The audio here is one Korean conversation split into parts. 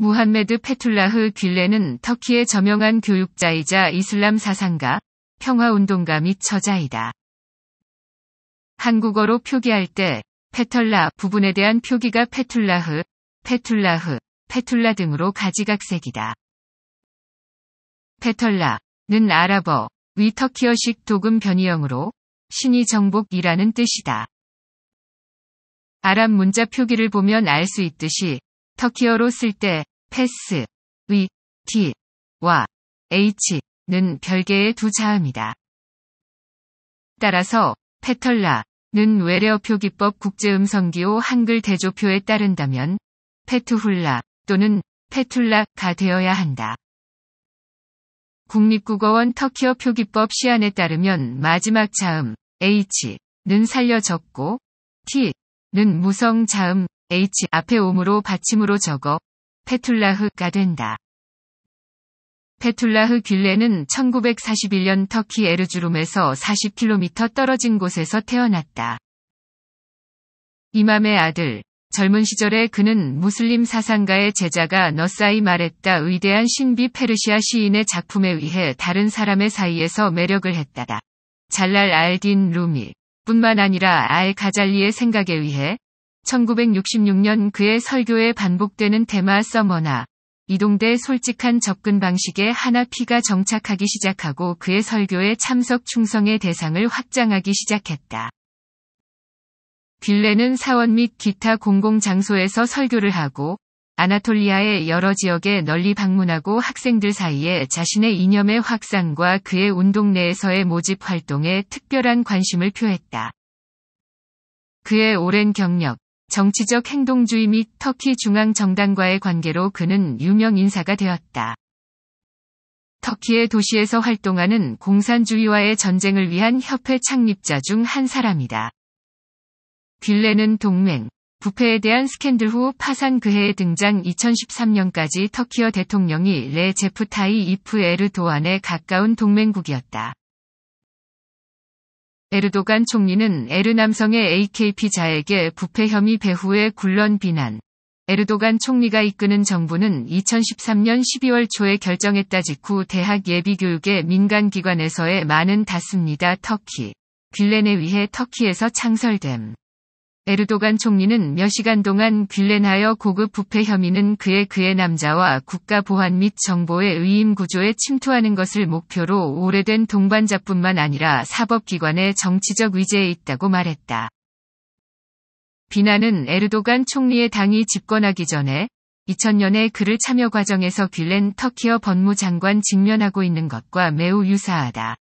무한메드 페툴라흐 귤레는 터키의 저명한 교육자이자 이슬람 사상가, 평화운동가 및 저자이다. 한국어로 표기할 때 페털라 부분에 대한 표기가 페툴라흐, 페툴라흐, 페툴라 등으로 가지각색이다. 페털라는 아랍어, 위터키어식 도금 변이형으로 신이 정복이라는 뜻이다. 아랍 문자 표기를 보면 알 수 있듯이 터키어로 쓸때 패스, 위, t, 와, h는 별개의 두 자음이다. 따라서 페털라는 외래어표 기법 국제음성기호 한글 대조표에 따른다면 페투훌라 또는 페툴라가 되어야 한다. 국립국어원 터키어 표기법 시안에 따르면 마지막 자음 h는 살려 적고 t는 무성 자음 h 앞에 옴으로 받침으로 적어 페툴라흐가 된다. 페툴라흐 귤레는 1941년 터키 에르주룸에서 40km 떨어진 곳에서 태어났다. 이맘의 아들, 젊은 시절에 그는 무슬림 사상가의 제자가 너사이 말했다 의대한 신비 페르시아 시인의 작품에 의해 다른 사람의 사이에서 매력을 했다다. 잘랄 알딘 루미 뿐만 아니라 알 가잘리의 생각에 의해 1966년 그의 설교에 반복되는 대마 서머나 이동대 솔직한 접근 방식에 하나피가 정착하기 시작하고 그의 설교에 참석 충성의 대상을 확장하기 시작했다. 딜레는 사원 및 기타 공공장소에서 설교를 하고 아나톨리아의 여러 지역에 널리 방문하고 학생들 사이에 자신의 이념의 확산과 그의 운동 내에서의 모집 활동에 특별한 관심을 표했다. 그의 오랜 경력, 정치적 행동주의 및 터키 중앙 정당과의 관계로 그는 유명 인사가 되었다. 터키의 도시에서 활동하는 공산주의와의 전쟁을 위한 협회 창립자 중 한 사람이다. 귤레는 동맹, 부패에 대한 스캔들 후 파산 그해에 등장 2013년까지 터키어 대통령이 레제프타이 이프 에르도안에 가까운 동맹국이었다. 에르도간 총리는 에르남성의 AKP자에게 부패 혐의 배후에 굴런 비난. 에르도간 총리가 이끄는 정부는 2013년 12월 초에 결정했다 직후 대학 예비교육의 민간기관에서의 많은 닫습니다. 터키. 빌렌에 의해 터키에서 창설됨. 에르도간 총리는 몇 시간 동안 귤렌하여 고급 부패 혐의는 그의 그의 남자와 국가 보안 및 정보의 의임 구조에 침투하는 것을 목표로 오래된 동반자뿐만 아니라 사법기관의 정치적 위제에 있다고 말했다. 비난은 에르도간 총리의 당이 집권하기 전에 2000년에 그를 참여 과정에서 귤렌 터키어 법무장관 직면하고 있는 것과 매우 유사하다.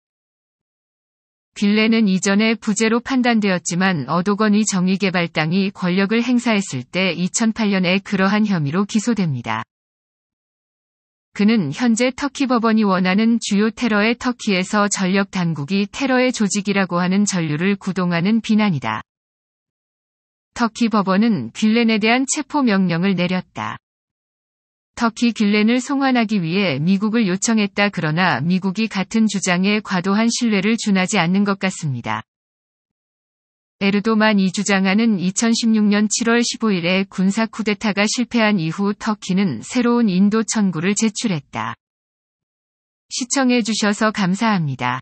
빌레는 이전에 부재로 판단되었지만 어도건의 정의개발 당이 권력을 행사했을 때 2008년에 그러한 혐의로 기소됩니다. 그는 현재 터키 법원이 원하는 주요 테러의 터키에서 전력 당국이 테러의 조직이라고 하는 전류를 구동하는 비난이다. 터키 법원은 빌렌에 대한 체포 명령을 내렸다. 터키 길렌을 송환하기 위해 미국을 요청했다 그러나 미국이 같은 주장에 과도한 신뢰를 준하지 않는 것 같습니다. 에르도만 이 주장하는 2016년 7월 15일에 군사 쿠데타가 실패한 이후 터키는 새로운 인도 천구를 제출했다. 시청해주셔서 감사합니다.